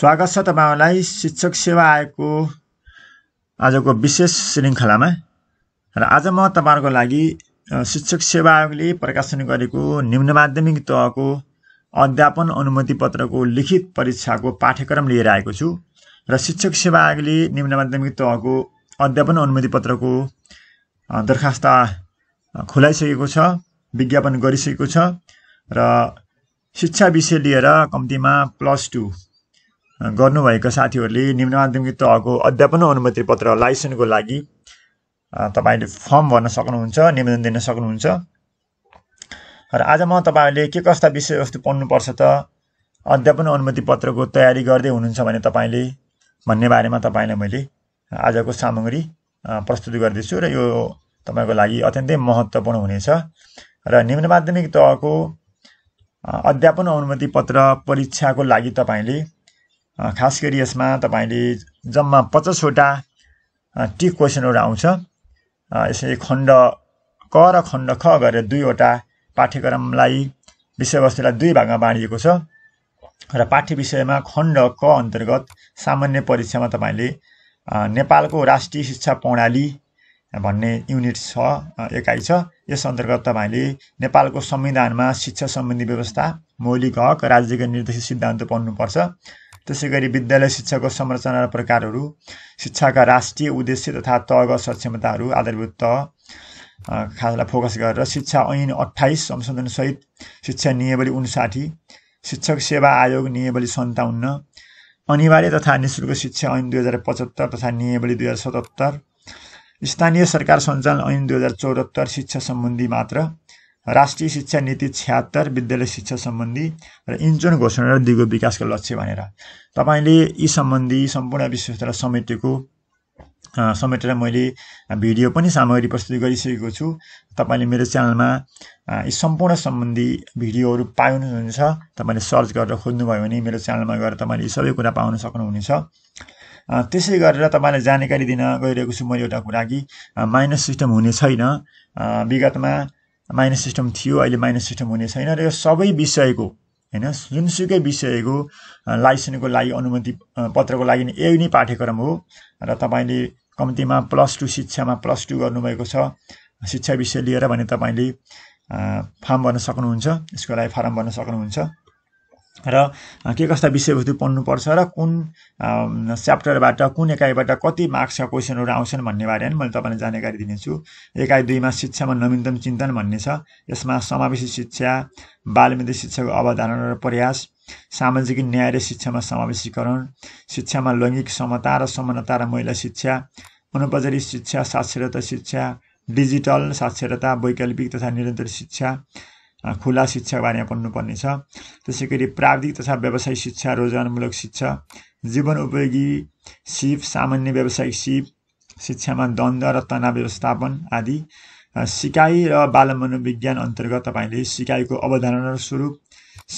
स्वागत छ तपाईँहरूलाई शिक्षक सेवा आयोगको आजको विशेष श्रृङ्खलामा र आज म तपाईँहरूको लागि शिक्षक सेवा आयोगले प्रकाशन गरेको निम्न माध्यमिक तहको अध्यापन अनुमति पत्रको लिखित परीक्षाको पाठ्यक्रम लिएर आएको छु र शिक्षक सेवा आयोगले निम्न माध्यमिक तहको अध्यापन अनुमति पत्रको दरखास्त खुलाइसकेको छ विज्ञापन गरिसकेको छ र शिक्षा विषय लिएर कम्तीमा प्लस टू गर्नुभएका साथीहरूले निम्न माध्यमिक तहको अध्यापन अनुमति पत्र लाइसेन्सको लागि तपाईँले फर्म भर्न सक्नुहुन्छ निवेदन दिन सक्नुहुन्छ र आज म तपाईँहरूले के कस्ता विषयवस्तु पढ्नुपर्छ त अध्यापन अनुमति पत्रको तयारी गर्दै हुनुहुन्छ भने तपाईँले भन्ने बारेमा तपाईँलाई मैले आजको सामग्री प्रस्तुत गर्दैछु र यो तपाईँको लागि अत्यन्तै महत्त्वपूर्ण हुनेछ र निम्न माध्यमिक तहको अध्यापन अनुमति पत्र परीक्षाको लागि तपाईँले खास गरी यसमा तपाईँले जम्मा पचासवटा टिक क्वेसनहरू आउँछ यसरी खण्ड क र खण्ड ख गरेर दुईवटा पाठ्यक्रमलाई विषयवस्तुलाई दुई भागमा बाँडिएको छ र पाठ्य विषयमा खण्ड क अन्तर्गत सामान्य परीक्षामा तपाईँले नेपालको राष्ट्रिय शिक्षा प्रणाली भन्ने युनिट छ एकाइ छ यस अन्तर्गत तपाईँले नेपालको संविधानमा शिक्षा सम्बन्धी व्यवस्था मौलिक हक राज्यका निर्देशित सिद्धान्त पढ्नुपर्छ त्यसै गरी विद्यालय शिक्षाको संरचना र प्रकारहरू शिक्षाका राष्ट्रिय उद्देश्य तथा तह सक्षमताहरू आधारभूत तह खासलाई फोकस गरेर शिक्षा ऐन अठाइस संशोधनसहित शिक्षा नियमावली उन्साठी शिक्षक सेवा आयोग नियमावली सन्ताउन्न अनिवार्य तथा निशुल्क शिक्षा ऐन दुई हजार पचहत्तर तथा नियमावली दुई हजार सतहत्तर स्थानीय सरकार सञ्चालन ऐन दुई हजार चौहत्तर शिक्षा सम्बन्धी मात्र राष्ट्रिय शिक्षा नीति छ्यात्तर विद्यालय शिक्षा सम्बन्धी र इन्चोन घोषणा र दिगो विकासको लक्ष्य भनेर तपाईँले यी सम्बन्धी सम्पूर्ण विशेषतालाई समेटेको समेटेर मैले भिडियो पनि सामग्री प्रस्तुत गरिसकेको छु तपाईँले मेरो च्यानलमा यी सम्पूर्ण सम्बन्धी भिडियोहरू पाउनुहुन्छ तपाईँले सर्च गरेर खोज्नुभयो भने मेरो च्यानलमा गएर तपाईँले यी सबै कुरा पाउन सक्नुहुनेछ त्यसै गरेर तपाईँलाई जानकारी दिन गइरहेको छु मैले एउटा कुरा कि माइनस सिस्टम हुने छैन विगतमा माइनस सिस्टम थियो अहिले माइनस सिस्टम हुने छैन र यो सबै विषयको होइन जुनसुकै विषयको लाइसेन्सको लागि अनुमति पत्रको लागि यही नै पाठ्यक्रम हो र तपाईँले कम्तीमा प्लस टू शिक्षामा प्लस टू गर्नुभएको छ शिक्षा विषय लिएर भने तपाईँले फार्म भर्न सक्नुहुन्छ यसको लागि फारम भर्न सक्नुहुन्छ र के कस्ता विषयवस्तु पढ्नुपर्छ र कुन च्याप्टरबाट कुन एकाइबाट कति मार्क्सका क्वेसनहरू आउँछन् भन्ने बारेमा मैले तपाईँलाई जानकारी दिनेछु एकाइ दुईमा शिक्षामा नवीनतम चिन्तन भन्ने छ यसमा समावेशी शिक्षा बालमित्र शिक्षाको अवधारणा र प्रयास सामाजिक न्याय र शिक्षामा समावेशीकरण शिक्षामा लैङ्गिक समता र समानता र महिला शिक्षा अनुपचारिक शिक्षा साक्षरता शिक्षा डिजिटल साक्षरता वैकल्पिक तथा निरन्तर शिक्षा खुला पढ्नुपर्ने पढ्नुपर्नेछ त्यसै गरी प्राविधिक तथा व्यवसायिक शिक्षा रोजगारमूलक शिक्षा जीवन उपयोगी सिप सामान्य व्यावसायिक सिप शिक्षामा द्वन्द र तनाव व्यवस्थापन आदि सिकाइ र बाल मनोविज्ञान अन्तर्गत तपाईँले सिकाइको अवधारणा र स्वरूप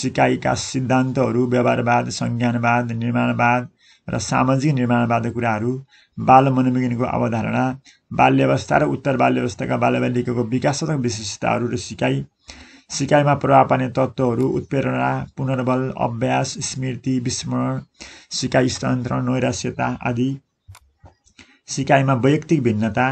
सिकाइका सिद्धान्तहरू व्यवहारवाद संज्ञानवाद निर्माणवाद र सामाजिक निर्माणवादको कुराहरू बाल मनोविज्ञानको अवधारणा बाल्यवस्था र उत्तर बाल्यवस्थाका बालबालिकाको विकासत्मक विशेषताहरू र सिकाइ सिकाइमा प्रभाव पार्ने तत्त्वहरू उत्प्रेरणा पुनर्बल अभ्यास स्मृति विस्मरण सिकाइ स्थानान्तरण नैराश्यता आदि सिकाइमा वैयक्तिक भिन्नता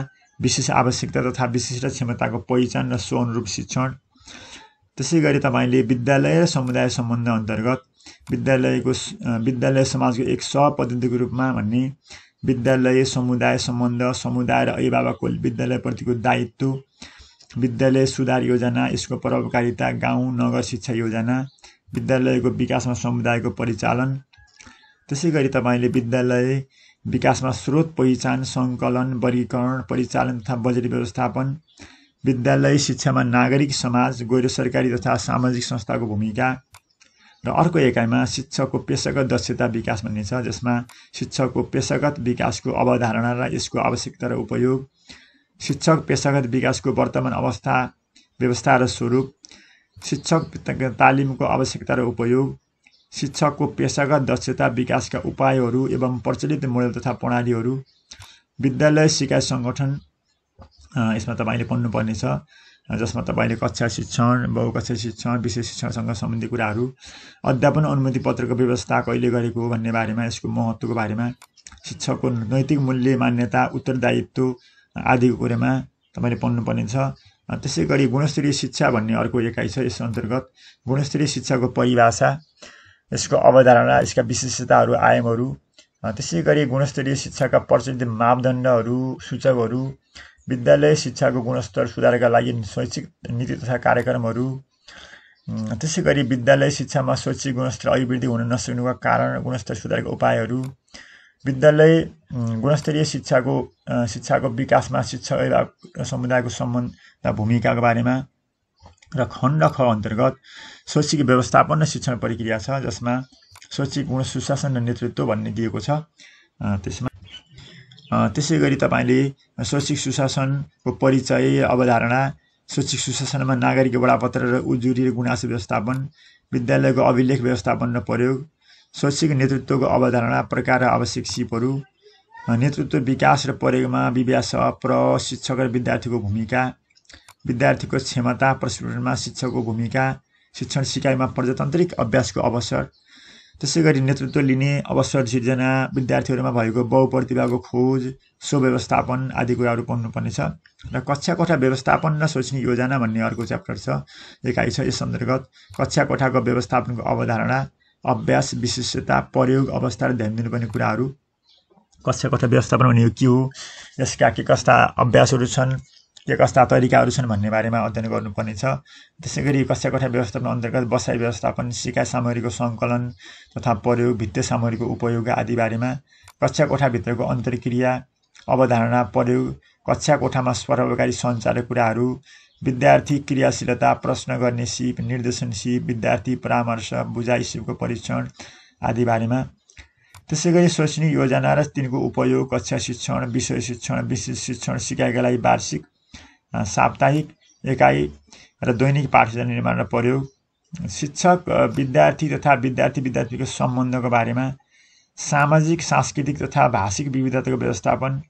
विशेष आवश्यकता तथा विशिष्ट क्षमताको पहिचान र स्वअनुरूप शिक्षण त्यसै गरी तपाईँले विद्यालय र समुदाय सम्बन्ध अन्तर्गत विद्यालयको विद्यालय समाजको एक सहपद्धतिको रूपमा भन्ने विद्यालय समुदाय सम्बन्ध समुदाय र अभिभावकको विद्यालयप्रतिको दायित्व विद्यालय सुधार योजना यसको प्रभावकारिता गाउँ नगर शिक्षा योजना विद्यालयको विकासमा समुदायको परिचालन त्यसै गरी तपाईँले विद्यालय विकासमा स्रोत पहिचान सङ्कलन वर्गीकरण परिचालन तथा बजेट व्यवस्थापन विद्यालय शिक्षामा नागरिक समाज गैर सरकारी तथा सामाजिक संस्थाको भूमिका र अर्को एकाइमा शिक्षकको पेसागत दक्षता विकास भन्ने छ जसमा शिक्षकको पेसागत विकासको अवधारणा र यसको आवश्यकता र उपयोग शिक्षक पेसागत विकासको वर्तमान अवस्था व्यवस्था र स्वरूप शिक्षक तालिमको आवश्यकता र उपयोग शिक्षकको पेसागत दक्षता विकासका उपायहरू एवं प्रचलित मोडल तथा प्रणालीहरू विद्यालय सिकाइ सङ्गठन यसमा तपाईँले पढ्नुपर्नेछ जसमा तपाईँले कक्षा शिक्षण बहुकक्षा शिक्षण विशेष शिक्षणसँग सम्बन्धी कुराहरू अध्यापन अनुमति पत्रको व्यवस्था कहिले गरेको भन्ने बारेमा यसको महत्त्वको बारेमा शिक्षकको नैतिक मूल्य मान्यता उत्तरदायित्व आदिको कुरामा तपाईँले पढ्नुपर्ने छ त्यसै गरी गुणस्तरीय शिक्षा भन्ने अर्को एकाइ छ यस अन्तर्गत गुणस्तरीय शिक्षाको परिभाषा यसको अवधारणा यसका विशेषताहरू आयामहरू त्यसै गरी गुणस्तरीय शिक्षाका प्रचलित मापदण्डहरू सूचकहरू विद्यालय शिक्षाको गुणस्तर सुधारका लागि शैक्षिक नीति तथा कार्यक्रमहरू त्यसै गरी विद्यालय शिक्षामा शैक्षिक गुणस्तर अभिवृद्धि हुन नसक्नुको कारण गुणस्तर सुधारको उपायहरू विद्यालय गुणस्तरीय शिक्षाको शिक्षाको विकासमा शिक्षक समुदायको सम्बन्ध र भूमिकाको बारेमा र खण्ड ख अन्तर्गत शैक्षिक व्यवस्थापन र शिक्षण प्रक्रिया छ जसमा शैक्षिक गुण सुशासन र नेतृत्व भन्ने दिएको छ त्यसमा त्यसै गरी तपाईँले शैक्षिक सुशासनको परिचय अवधारणा शैक्षिक सुशासनमा नागरिक वडापत्र र उजुरी र गुनासो व्यवस्थापन विद्यालयको अभिलेख व्यवस्थापन र प्रयोग शैक्षिक नेतृत्वको अवधारणा प्रकार र आवश्यक सिपहरू नेतृत्व विकास र परेमा प्र शिक्षक र विद्यार्थीको भूमिका विद्यार्थीको क्षमता प्रशिक्षणमा शिक्षकको भूमिका शिक्षण सिकाइमा प्रजातान्त्रिक अभ्यासको अवसर त्यसै गरी नेतृत्व लिने अवसर सिर्जना विद्यार्थीहरूमा भएको बहुप्रतिभाको खोज स्वव्यवस्थापन आदि कुराहरू पढ्नुपर्नेछ र कक्षा कोठा व्यवस्थापन र सोच्ने योजना भन्ने अर्को च्याप्टर छ एकाइ छ यस अन्तर्गत कक्षा कोठाको व्यवस्थापनको अवधारणा अभ्यास विशेषता प्रयोग अवस्था र ध्यान दिनुपर्ने कुराहरू कक्षा कथा व्यवस्थापन हुने के हो यसका के कस्ता अभ्यासहरू छन् के कस्ता तरिकाहरू छन् भन्ने बारेमा अध्ययन गर्नुपर्नेछ त्यसै गरी कक्षा कोठा व्यवस्थापन अन्तर्गत बसाइ व्यवस्थापन सिकाइ सामग्रीको सङ्कलन तथा प्रयोग भित्ते सामग्रीको उपयोग आदि बारेमा कक्षा कोठाभित्रको अन्तर्क्रिया अवधारणा प्रयोग कक्षा कोठामा सरोपकारी सञ्चार कुराहरू विद्यार्थी क्रियाशीलता प्रश्न गर्ने सिप निर्देशन सिप विद्यार्थी परामर्श बुझाइ सिपको परीक्षण आदि बारेमा त्यसै गरी शैक्षणिक योजना र तिनको उपयोग कक्षा शिक्षण विषय शिक्षण विशेष शिक्षण सिकाइका लागि वार्षिक साप्ताहिक एकाइ र दैनिक पाठशाला निर्माण र प्रयोग शिक्षक विद्यार्थी तथा विद्यार्थी विद्यार्थीको सम्बन्धको बारेमा सामाजिक सांस्कृतिक तथा भाषिक विविधताको व्यवस्थापन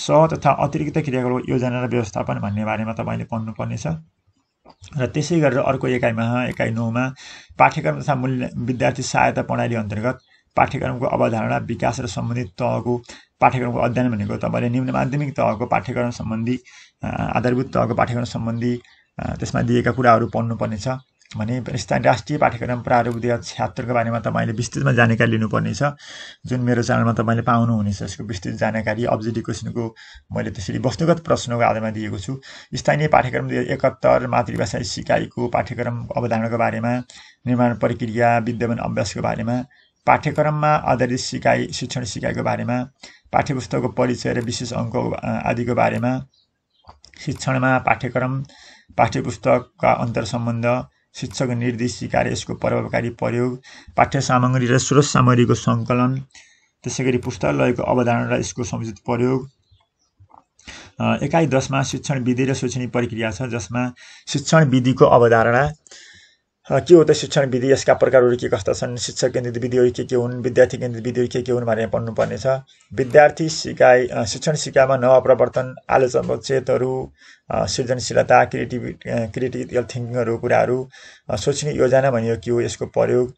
स तथा अतिरिक्त क्रियाको योजना र व्यवस्थापन भन्ने बारेमा तपाईँले पढ्नुपर्नेछ र त्यसै गरेर अर्को एकाइमा एकाइ नौमा पाठ्यक्रम तथा मूल्य विद्यार्थी सहायता प्रणाली अन्तर्गत पाठ्यक्रमको अवधारणा विकास र सम्बन्धित तहको पाठ्यक्रमको अध्ययन भनेको तपाईँले निम्न माध्यमिक तहको पाठ्यक्रम सम्बन्धी आधारभूत तहको पाठ्यक्रम सम्बन्धी त्यसमा दिएका कुराहरू पढ्नुपर्नेछ भने स्थानीय राष्ट्रिय पाठ्यक्रम प्रारूप दुई हजार छ्यात्तरको बारेमा तपाईँले विस्तृतमा जानकारी लिनुपर्नेछ जुन मेरो च्यानलमा तपाईँले पाउनुहुनेछ यसको विस्तृत जानकारी अब्जेक्टिभ क्वेसनको मैले त्यसरी वस्तुगत प्रश्नको आधारमा दिएको छु स्थानीय पाठ्यक्रम दुई हजार एकहत्तर मातृभाषा सिकाइको पाठ्यक्रम अवधारणाको बारेमा निर्माण प्रक्रिया विद्यमान अभ्यासको बारेमा पाठ्यक्रममा आधारित सिकाइ शिक्षण सिकाइको बारेमा पाठ्यपुस्तकको परिचय र विशेष अङ्क आदिको बारेमा शिक्षणमा पाठ्यक्रम पाठ्यपुस्तकका अन्तर सम्बन्ध शिक्षक निर्देशी कार्य यसको प्रभावकारी प्रयोग पाठ्य सामग्री र स्रोत सामग्रीको सङ्कलन त्यसै गरी पुस्तकालयको अवधारणा र यसको समुचित प्रयोग एकाइ दसमा शिक्षण विधि र शैक्षणिक प्रक्रिया छ जसमा शिक्षण विधिको अवधारणा के हो त शिक्षण विधि यसका प्रकारहरू के कस्ता छन् शिक्षक केन्द्रित विधिहरू के के हुन् विद्यार्थी केन्द्रित विधिहरू के के हुन् भनेर पढ्नुपर्नेछ विद्यार्थी सिकाइ शिक्षण सिकाइमा नवा नवप्रवर्तन आलोचना चेतहरू सृजनशीलता क्रिएटिभ क्रिएटिकल थिङ्किङहरू कुराहरू सोच्ने योजना भनियो के हो यसको प्रयोग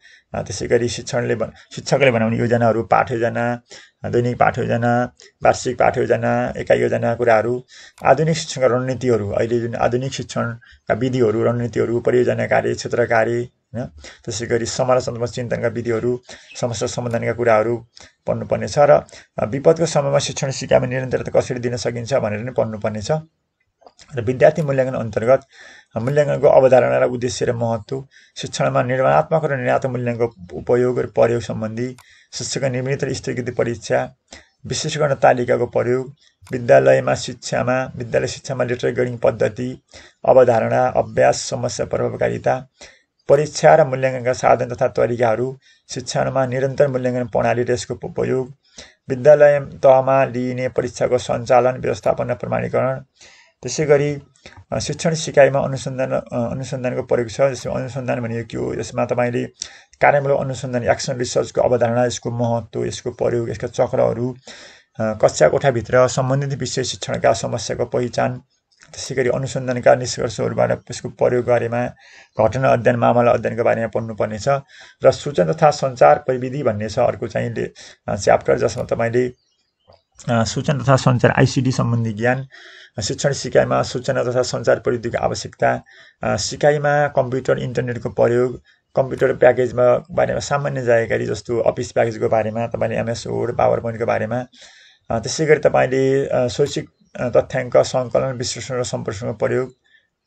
त्यसै गरी शिक्षणले शिक्षकले बनाउने योजनाहरू पाठ योजना दैनिक पाठ योजना वार्षिक पाठ योजना एकाइ योजना कुराहरू आधुनिक शिक्षणका रणनीतिहरू अहिले जुन आधुनिक शिक्षणका विधिहरू रणनीतिहरू परियोजना कार्य क्षेत्र कार्य होइन त्यसै गरी समालोचनात्मक चिन्तनका विधिहरू समस्या समाधानका कुराहरू पढ्नुपर्नेछ र विपदको समयमा शिक्षण सिकाइमा निरन्तरता कसरी दिन सकिन्छ भनेर नै पढ्नुपर्नेछ र विद्यार्थी मूल्याङ्कन अन्तर्गत मूल्याङ्कनको अवधारणा र उद्देश्य र महत्त्व शिक्षणमा निर्माणात्मक र निर्णात्मक मूल्याङ्कनको उपयोग र प्रयोग सम्बन्धी शिक्षक निर्मित र स्थगित परीक्षा विशेषकरण तालिकाको प्रयोग विद्यालयमा शिक्षामा विद्यालय शिक्षामा लेटर ग्रेडिङ पद्धति अवधारणा अभ्यास समस्या प्रभावकारिता परीक्षा र मूल्याङ्कनका साधन तथा तरिकाहरू शिक्षणमा निरन्तर मूल्याङ्कन प्रणाली र यसको उपयोग विद्यालय तहमा लिइने परीक्षाको सञ्चालन व्यवस्थापन र प्रमाणीकरण त्यसै गरी शिक्षण सिकाइमा अनुसन्धान अनुसन्धानको प्रयोग छ जसमा अनुसन्धान भनेको के हो यसमा तपाईँले कार्यमूलक अनुसन्धान एक्सन रिसर्चको अवधारणा यसको महत्त्व यसको प्रयोग यसका चक्रहरू कक्षा कोठाभित्र सम्बन्धित विषय शिक्षणका समस्याको पहिचान त्यसै गरी अनुसन्धानका निष्कर्षहरूबाट यसको प्रयोग गरेमा घटना अध्ययन मामला अध्ययनको बारेमा पढ्नुपर्नेछ र सूचना तथा सञ्चार प्रविधि भन्ने छ अर्को चाहिँ च्याप्टर जसमा तपाईँले सूचना तथा सञ्चार आइसिडी सम्बन्धी ज्ञान शिक्षण सिकाइमा सूचना तथा सञ्चार प्रविधिको आवश्यकता सिकाइमा कम्प्युटर इन्टरनेटको प्रयोग कम्प्युटर प्याकेजमा बारेमा सामान्य जानकारी जस्तो अफिस प्याकेजको बारेमा तपाईँले एमएस वर्ड पावर पोइन्टको बारेमा त्यसै गरी तपाईँले शैक्षिक तथ्याङ्क सङ्कलन विश्लेषण र सम्प्रेषणको प्रयोग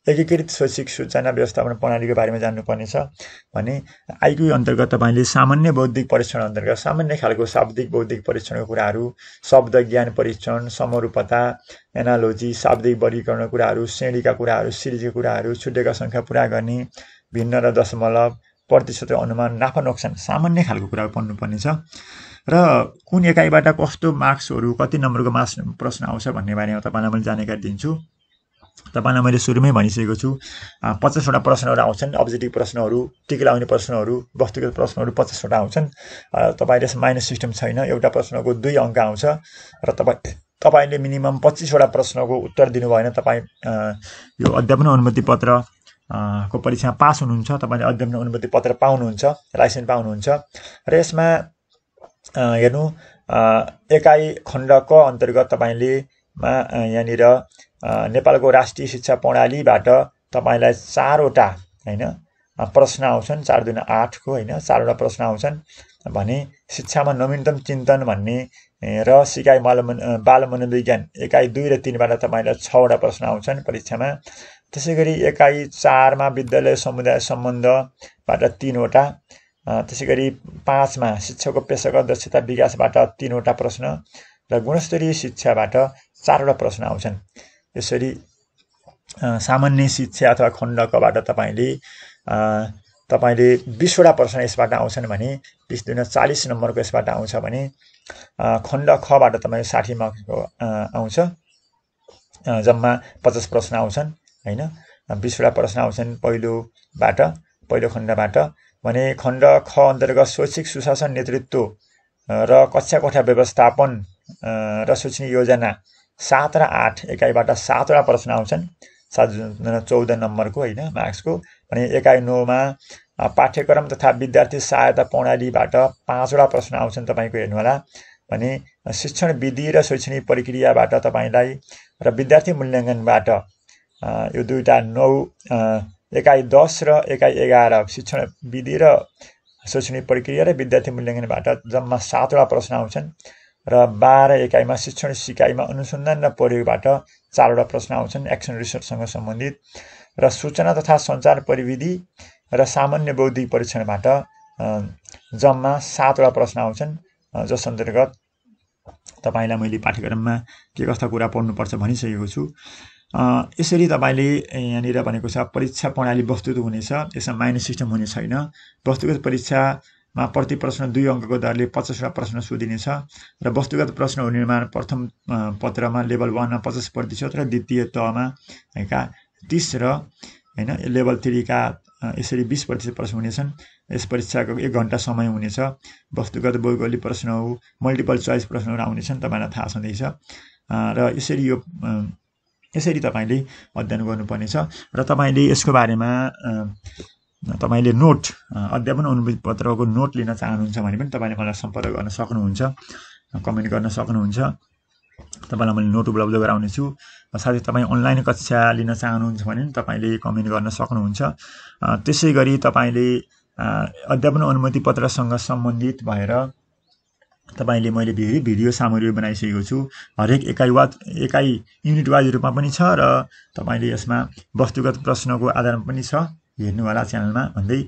एकीकृत शैक्षिक सूचना व्यवस्थापन प्रणालीको बारेमा जान्नुपर्नेछ भने आइक्यू अन्तर्गत तपाईँले सामान्य बौद्धिक परीक्षण अन्तर्गत सामान्य खालको शाब्दिक बौद्धिक परीक्षणको कुराहरू शब्द ज्ञान परीक्षण समरूपता एनालोजी शाब्दिक वर्गीकरणको कुराहरू श्रेणीका कुराहरू सिरिजको कुराहरू छुटेका सङ्ख्या पुरा गर्ने भिन्न र दशमलव प्रतिशत अनुमान नाफा नोक्सान सामान्य खालको कुरा पढ्नुपर्नेछ र कुन एकाइबाट कस्तो मार्क्सहरू कति नम्बरको मार्क्स प्रश्न आउँछ भन्ने बारेमा तपाईँलाई मैले जानकारी दिन्छु तपाईँलाई मैले सुरुमै भनिसकेको छु पचासवटा प्रश्नहरू आउँछन् अब्जेक्टिभ प्रश्नहरू टिक लगाउने प्रश्नहरू वस्तुगत प्रश्नहरू पचासवटा आउँछन् तपाईँले माइनस सिस्टम छैन एउटा प्रश्नको दुई अङ्क आउँछ र तपाईँ तपाईँले मिनिमम पच्चिसवटा प्रश्नको उत्तर दिनु भएन तपाईँ यो अध्यापन अनुमति पत्र को परीक्षा पास हुनुहुन्छ तपाईँले अध्यापन अनुमति पत्र पाउनुहुन्छ लाइसेन्स पाउनुहुन्छ र यसमा हेर्नु एकाइ खण्ड क अन्तर्गत तपाईँले मा यहाँनिर नेपालको राष्ट्रिय शिक्षा प्रणालीबाट तपाईँलाई चारवटा होइन प्रश्न आउँछन् चार दुई आठको होइन चारवटा प्रश्न आउँछन् भने शिक्षामा नवीनतम चिन्तन भन्ने र सिकाइ मन बाल मनोविज्ञान एकाइ दुई र तिनबाट तपाईँलाई छवटा प्रश्न आउँछन् परीक्षामा त्यसै गरी एकाइ चारमा विद्यालय समुदाय सम्बन्धबाट तिनवटा त्यसै गरी पाँचमा शिक्षकको पेसागत दक्षता विकासबाट तिनवटा प्रश्न र गुणस्तरीय शिक्षाबाट चारवटा प्रश्न आउँछन् यसरी सामान्य शिक्षा अथवा खण्डकबाट तपाईँले तपाईँले बिसवटा प्रश्न यसबाट आउँछन् भने बिस दुईजना चालिस नम्बरको यसबाट आउँछ भने खण्ड खबाट तपाईँ साठी मार्क्सको आउँछ जम्मा पचास प्रश्न आउँछन् होइन बिसवटा प्रश्न आउँछन् पहिलोबाट पहिलो खण्डबाट भने खण्ड ख अन्तर्गत शैक्षिक सुशासन नेतृत्व र कक्षा कोठा व्यवस्थापन र सूचनीय योजना सात र आठ एकाइबाट सातवटा प्रश्न आउँछन् सात चौध नम्बरको होइन मार्क्सको अनि एकाइ नौमा पाठ्यक्रम तथा विद्यार्थी सहायता प्रणालीबाट पाँचवटा प्रश्न आउँछन् तपाईँको हेर्नुहोला भने शिक्षण विधि र शैक्षणिक प्रक्रियाबाट तपाईँलाई र विद्यार्थी मूल्याङ्कनबाट यो दुईवटा नौ एकाइ दस र एकाइ एघार शिक्षण विधि र शैक्षणिक प्रक्रिया र विद्यार्थी मूल्याङ्कनबाट जम्मा सातवटा प्रश्न आउँछन् र बाह्र एकाइमा शिक्षण सिकाइमा अनुसन्धान र प्रयोगबाट चारवटा प्रश्न आउँछन् एक्सन रिसर्चसँग सम्बन्धित र सूचना तथा सञ्चार प्रविधि र सामान्य बौद्धिक परीक्षणबाट जम्मा सातवटा प्रश्न आउँछन् जस अन्तर्गत तपाईँलाई मैले पाठ्यक्रममा के कस्ता कुरा पढ्नुपर्छ भनिसकेको छु यसरी तपाईँले यहाँनिर भनेको छ परीक्षा प्रणाली वस्तुत हुनेछ यसमा माइनस सिस्टम हुने छैन वस्तुगत परीक्षा मा प्रति प्रश्न दुई अङ्कको दरले पचासवटा प्रश्न सोधिनेछ र वस्तुगत प्रश्न निर्माण प्रथम पत्रमा लेभल वानमा पचास प्रतिशत र द्वितीय तहमा का तिस र होइन लेभल थ्रीका यसरी बिस प्रतिशत प्रश्न हुनेछन् यस परीक्षाको एक घन्टा समय हुनेछ वस्तुगत भौगोलिक प्रश्न हो मल्टिपल चोइस प्रश्नहरू आउनेछन् तपाईँलाई थाहा छँदैछ र यसरी यो यसरी तपाईँले अध्ययन गर्नुपर्नेछ र तपाईँले यसको बारेमा तपाईँले नोट अध्यापन अनुमति पत्रको नोट लिन चाहनुहुन्छ भने पनि तपाईँले मलाई सम्पर्क गर्न सक्नुहुन्छ कमेन्ट गर्न सक्नुहुन्छ तपाईँलाई मैले नोट उपलब्ध गराउनेछु साथै तपाईँ अनलाइन कक्षा लिन चाहनुहुन्छ भने पनि तपाईँले कमेन्ट गर्न सक्नुहुन्छ त्यसै गरी तपाईँले अध्यापन अनुमति पत्रसँग सम्बन्धित भएर तपाईँले मैले धेरै भिडियो सामग्री बनाइसकेको छु हरेक एकाइ वा एकाइ युनिट वाइज रूपमा पनि छ र तपाईँले यसमा वस्तुगत प्रश्नको आधारमा पनि छ हेर्नुहोला च्यानलमा भन्दै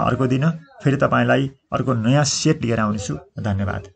अर्को दिन फेरि तपाईँलाई अर्को नयाँ सेट लिएर आउनेछु धन्यवाद